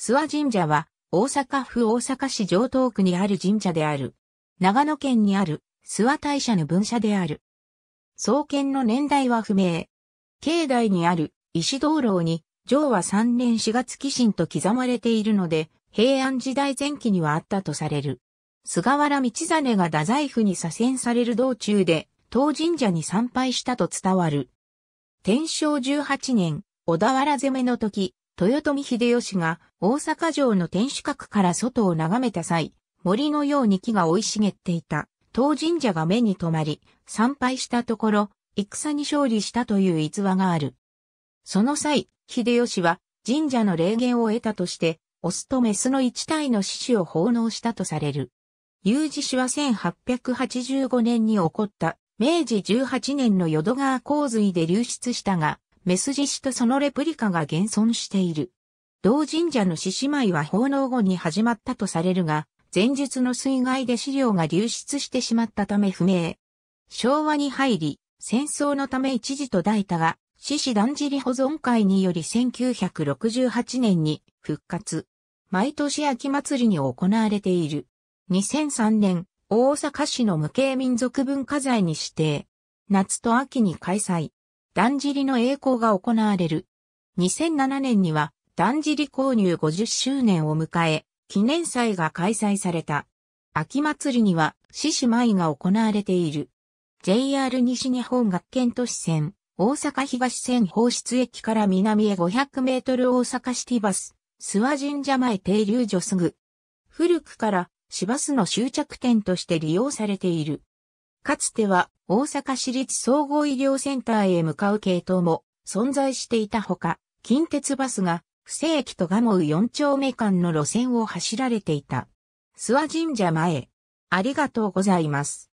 諏訪神社は、大阪府大阪市城東区にある神社である。長野県にある諏訪大社の分社である。創建の年代は不明。境内にある石灯籠に、上は3年4月寄進と刻まれているので、平安時代前期にはあったとされる。菅原道真が太宰府に左遷される道中で、当神社に参拝したと伝わる。天正18年、小田原攻めの時、豊臣秀吉が大阪城の天守閣から外を眺めた際、森のように木が生い茂っていた、当神社が目に留まり、参拝したところ、戦に勝利したという逸話がある。その際、秀吉は神社の霊言を得たとして、オスとメスの一体の獅子を奉納したとされる。有事氏は1885年に起こった明治18年の淀川洪水で流出したが、メスジシとそのレプリカが現存している。同神社の獅子舞は奉納後に始まったとされるが、前述の水害で資料が流出してしまったため不明。昭和に入り、戦争のため一時途絶えたが、獅子だんじり保存会により1968年に復活。毎年秋祭りに行われている。2003年、大阪市の無形民族文化財に指定。夏と秋に開催。だんじりの栄光が行われる。2007年には、だんじり購入50周年を迎え、記念祭が開催された。秋祭りには、獅子舞が行われている。JR 西日本学研都市線、大阪東線放出駅から南へ500メートル大阪シティバス、諏訪神社前停留所すぐ。古くから市バスの終着点として利用されている。かつては大阪市立総合医療センターへ向かう系統も存在していたほか、近鉄バスが、不正駅と蒲生4丁目間の路線を走られていた。諏訪神社前。ありがとうございます。